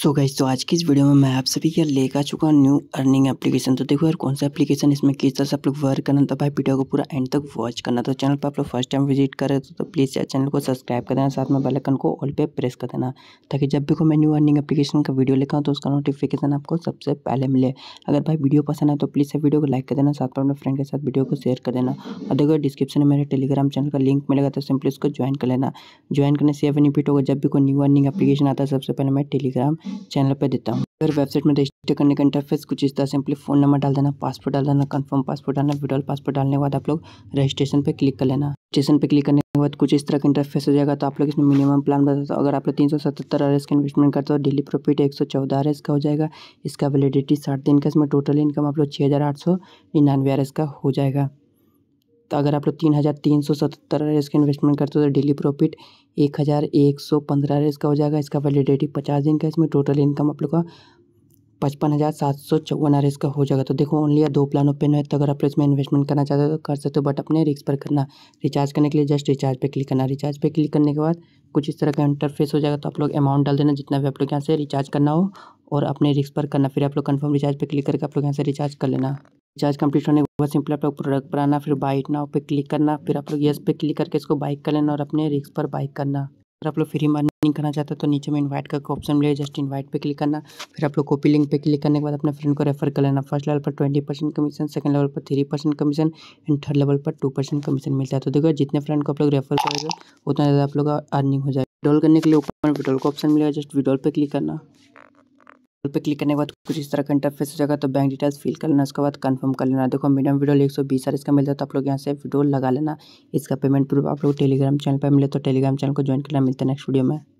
सो so गई तो आज की इस वीडियो में मैं आप सभी के लेकर चुका हूँ न्यू अर्निंग एप्लीकेशन तो देखो यार कौन सा एप्लीकेशन इसमें किस तरह से आप लोग वर्क करना तो भाई वीडियो को पूरा एंड तक वॉच करना तो चैनल पर आप लोग फर्स्ट टाइम विजिट करें तो, तो प्लीज़ यार चैनल को सब्सक्राइब कर देना साथ में बेलकन को ऑल पे प्रेस कर देना ताकि जब भी कोई मैं न्यू अर्निंग एप्लीकेशन का वीडियो लिखा तो उसका नोटिफिकेशन आपको सबसे पहले मिले अगर भाई वीडियो पसंद है तो प्लीज़ वीडियो को लाइक कर देना साथ में अपने फ्रेंड के साथ वीडियो को शेयर कर देना और देखो डिस्क्रिप्शन में मेरे टेलीग्राम चैनल का लिंक मिलेगा तो सिंपली उसको ज्वाइन कर लेना ज्वाइन करने से बेनिफिट होगा जब भी कोई न्यू अर्निंग एप्लीकेशन आता है सबसे पहले मैं टेलीग्राम चैनल पर देता हूँ अगर वेबसाइट में रजिस्टर करने का इंटरफेस कुछ इस तरह सिंपली फ़ोन नंबर डाल देना पासपोर्ट डाल देना कंफर्म पासपोर्ट डालना विड्रॉल पासपोर्ट डालने के बाद आप लोग रजिस्ट्रेशन पर क्लिक कर लेना रजिस्ट्रेशन पर क्लिक करने के बाद कुछ इस तरह का इंटरफेस हो जाएगा तो आप लोग इसमें मिनिमम प्लान बताते हो अगर आप लोग तीन सौ आर का इन्वेस्टमेंट करते हो डेली प्रॉफिट एक सौ चौदह का हो जाएगा इसका वैलिडिटी साठ दिन का इसमें टोटल इनकम आप लोग छः हज़ार आठ सौ निन्यानवे आर का हो जाएगा तो अगर आप लोग तीन हज़ार तीन सौ सतहत्तर रेस का इन्वेस्टमेंट करते हो तो डेली प्रॉफिट एक हज़ार एक सौ पंद्रह रेस का हो जाएगा इसका वैलिडिटी पचास दिन का इसमें टोटल इनकम आप लोग का पचपन हज़ार सात सौ चौवन आर का हो जाएगा तो देखो ओनली दो प्लान ओपन है तो अगर आप इसमें इन्वेस्टमेंट करना चाहते हो तो कर सकते हो बट अपने रिक्स पर करना रिचार्ज करने के लिए जस्ट रिचार्ज पे क्लिक करना रिचार्ज पे क्लिक करने के बाद कुछ इस तरह का इंटरफेस हो जाएगा तो आप लोग अमाउंट डाल देना जितना भी आप लोग यहाँ से रिचार्ज करना हो और अपने रिक्स पर करना फिर आप लोग कन्फर्म रिचार्ज पर क्लिक करके आप लोग यहाँ से रिचार्ज कर लेना चार्ज कंप्लीट होने के बाद सिंपल आप लोग प्रोडक्ट पर आना फिर बाइक ना पे क्लिक करना फिर आप लोग येस पे क्लिक करके इसको बाइक कर लेना और अपने रिक्स पर बाइक करना अगर आप लोग फ्री मार्निंग करना चाहते हैं तो नीचे में इनवाइट का ऑप्शन मिले जस्ट इनवाइट पे क्लिक करना फिर आप लोग कॉपी लिंक पे क्लिक करने के बाद अपने फ्रेंड को रेफर कर लेना फर्स्ट लेवल पर twenty percent commission second level पर three percent commission and third level पर टू परसेंट कमीशन मिलता है तो देखो जितने फ्रेंड को आप लोग रेफर करेंगे उतना ज़्यादा आप लोग का अर्निंग हो जाएगा विड्रॉल करने के लिए ऊपर विड्रॉल का ऑप्शन मिलेगा जस्ट विड्रॉल पर क्लिक करना पे क्लिक करने के बाद कुछ इस तरह का इंटरफेस हो जाएगा तो बैंक डिटेल्स फिल कर लेना उसके बाद कंफर्म कर लेना देखो मिनिमम वीडियो एक सौ बीस हजार इसका मिलता है तो आप लोग यहाँ से वीडियो लगा लेना इसका पेमेंट प्रूफ आप लोग टेलीग्राम चैनल पर मिले तो टेलीग्राम चैनल को ज्वाइन करना मिलता है नेक्स्ट वीडियो में